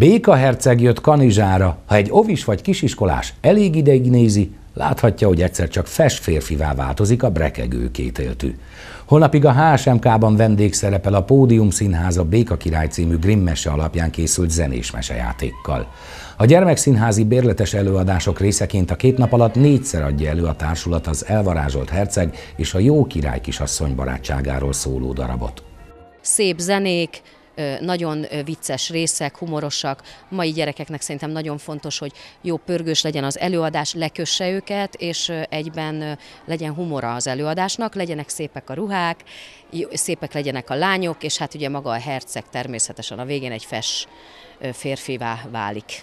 Békaherceg jött Kanizsára, ha egy ovis vagy kisiskolás elég ideig nézi, láthatja, hogy egyszer csak fes férfivá változik a brekegő kétéltű. Holnapig a HSMK-ban vendégszerepel a Pódium Színháza Béka Király című mese alapján készült zenés mesejátékkal. A gyermekszínházi bérletes előadások részeként a két nap alatt négyszer adja elő a társulat az elvarázsolt herceg és a jó király kisasszony barátságáról szóló darabot. Szép zenék, nagyon vicces részek, humorosak. Mai gyerekeknek szerintem nagyon fontos, hogy jó pörgős legyen az előadás, lekösse őket, és egyben legyen humora az előadásnak, legyenek szépek a ruhák, szépek legyenek a lányok, és hát ugye maga a herceg természetesen a végén egy fes férfivá válik.